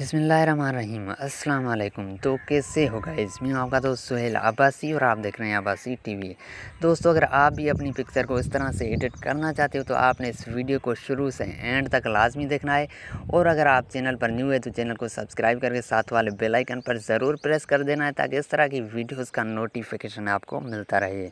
बसमीम अल्लाम तो कैसे हो इसमें आपका दोस्त सुहेल आबासी और आप देख रहे हैं आबासी टीवी दोस्तों अगर आप भी अपनी पिक्चर को इस तरह से एडिट करना चाहते हो तो आपने इस वीडियो को शुरू से एंड तक लाजमी देखना है और अगर आप चैनल पर न्यू है तो चैनल को सब्सक्राइब करके साथ वाले बेलाइकन पर ज़रूर प्रेस कर देना है ताकि इस तरह की वीडियोज़ का नोटिफिकेशन आपको मिलता रहे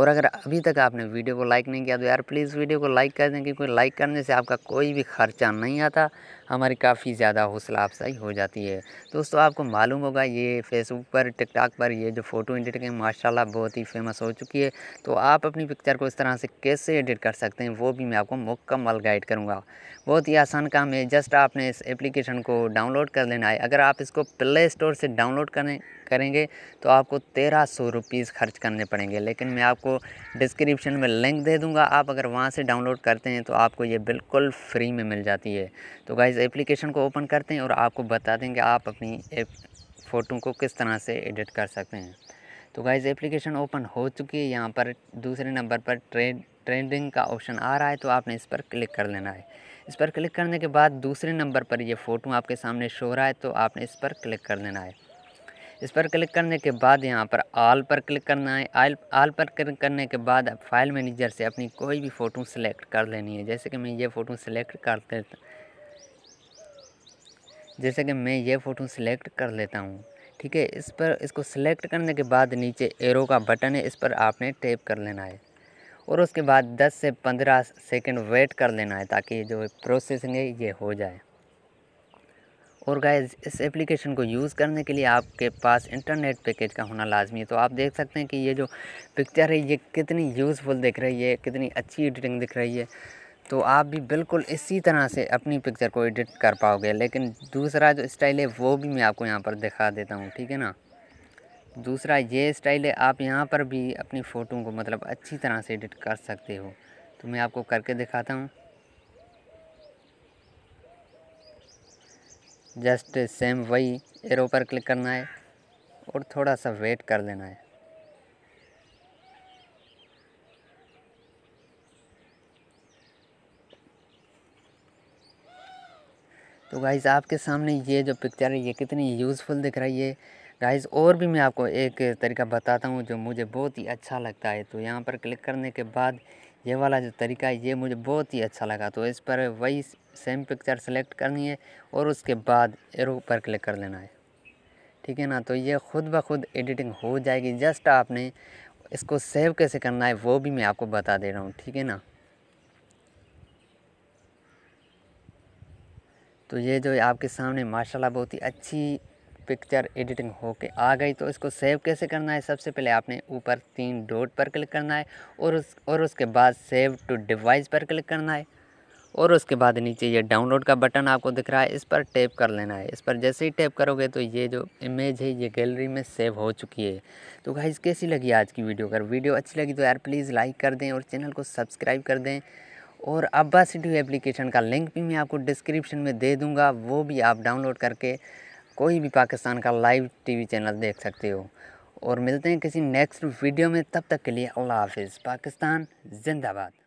और अगर अभी तक आपने वीडियो को लाइक नहीं किया तो यार प्लीज़ वीडियो को लाइक कर दें क्योंकि लाइक करने से आपका कोई भी खर्चा नहीं आता हमारी काफ़ी ज़्यादा हौसला अफजाई हो जाती है दोस्तों आपको मालूम होगा ये फेसबुक पर टिकटॉक पर ये जो फ़ोटो एडिट करें माशाल्लाह बहुत ही फेमस हो चुकी है तो आप अपनी पिक्चर को इस तरह से कैसे एडिट कर सकते हैं वो भी मैं आपको मुकम्मल गाइड करूँगा बहुत ही आसान काम है जस्ट आपने इस एप्लीकेशन को डाउनलोड कर लेना है अगर आप इसको प्ले स्टोर से डाउनलोड करें करेंगे तो आपको तेरह सौ रुपीज़ खर्च करने पड़ेंगे लेकिन मैं आपको डिस्क्रिप्शन में लिंक दे दूँगा आप अगर वहाँ से डाउनलोड करते हैं तो आपको ये बिल्कुल फ्री में मिल जाती है तो गाइज़ एप्लीकेशन को ओपन करते हैं और आपको बता देंगे आप अपनी एप फ़ोटो को किस तरह से एडिट कर सकते हैं तो गाइज़ एप्लीकेशन ओपन हो चुकी है यहाँ पर दूसरे नंबर पर ट्रेड ट्रेंडिंग का ऑप्शन आ रहा है तो आपने इस पर क्लिक कर लेना है इस पर क्लिक करने के बाद दूसरे नंबर पर ये फ़ोटो आपके सामने शो रहा है तो आपने इस पर क्लिक कर लेना है इस पर क्लिक करने के बाद यहाँ पर आल पर क्लिक करना है आल आल पर क्लिक करने के बाद फाइल मैनेजर से अपनी कोई भी फ़ोटो सिलेक्ट कर लेनी है जैसे कि मैं ये फ़ोटो सिलेक्ट कर जैसे कि मैं ये फ़ोटो सिलेक्ट कर लेता हूँ ठीक है इस पर इसको सिलेक्ट करने के बाद नीचे एरो का बटन है इस पर आपने टैप कर लेना है और उसके बाद 10 से 15 सेकंड वेट कर लेना है ताकि जो प्रोसेसिंग है ये हो जाए और गाय इस एप्लीकेशन को यूज़ करने के लिए आपके पास इंटरनेट पैकेज का होना लाजमी है तो आप देख सकते हैं कि ये जो पिक्चर है ये कितनी यूज़फुल दिख रही है कितनी अच्छी एडिटिंग दिख रही है तो आप भी बिल्कुल इसी तरह से अपनी पिक्चर को एडिट कर पाओगे लेकिन दूसरा जो स्टाइल है वो भी मैं आपको यहाँ पर दिखा देता हूँ ठीक है ना दूसरा ये स्टाइल है आप यहाँ पर भी अपनी फ़ोटो को मतलब अच्छी तरह से एडिट कर सकते हो तो मैं आपको करके दिखाता हूँ जस्ट सेम वही एरो पर क्लिक करना है और थोड़ा सा वेट कर लेना है तो गाइज़ आपके सामने ये जो पिक्चर है ये कितनी यूज़फुल दिख रही है गाइज़ और भी मैं आपको एक तरीका बताता हूँ जो मुझे बहुत ही अच्छा लगता है तो यहाँ पर क्लिक करने के बाद ये वाला जो तरीका है ये मुझे बहुत ही अच्छा लगा तो इस पर वही सेम पिक्चर सेलेक्ट करनी है और उसके बाद एरो पर क्लिक कर लेना है ठीक है ना तो ये खुद ब खुद एडिटिंग हो जाएगी जस्ट आपने इसको सेव कैसे करना है वो भी मैं आपको बता दे रहा हूँ ठीक है ना तो ये जो आपके सामने माशाल्लाह बहुत ही अच्छी पिक्चर एडिटिंग होके आ गई तो इसको सेव कैसे करना है सबसे पहले आपने ऊपर तीन डॉट पर क्लिक करना है और उस और उसके बाद सेव टू डिवाइस पर क्लिक करना है और उसके बाद नीचे ये डाउनलोड का बटन आपको दिख रहा है इस पर टैप कर लेना है इस पर जैसे ही टैप करोगे तो ये जो इमेज है ये गैलरी में सेव हो चुकी है तो गाइज़ कैसी लगी आज की वीडियो अगर वीडियो अच्छी लगी तो यार प्लीज़ लाइक कर दें और चैनल को सब्सक्राइब कर दें और अब्बा सिटी एप्लीकेशन का लिंक भी मैं आपको डिस्क्रिप्शन में दे दूँगा वो भी आप डाउनलोड करके कोई भी पाकिस्तान का लाइव टीवी चैनल देख सकते हो और मिलते हैं किसी नेक्स्ट वीडियो में तब तक के लिए अल्लाह हाफिज़ पाकिस्तान जिंदाबाद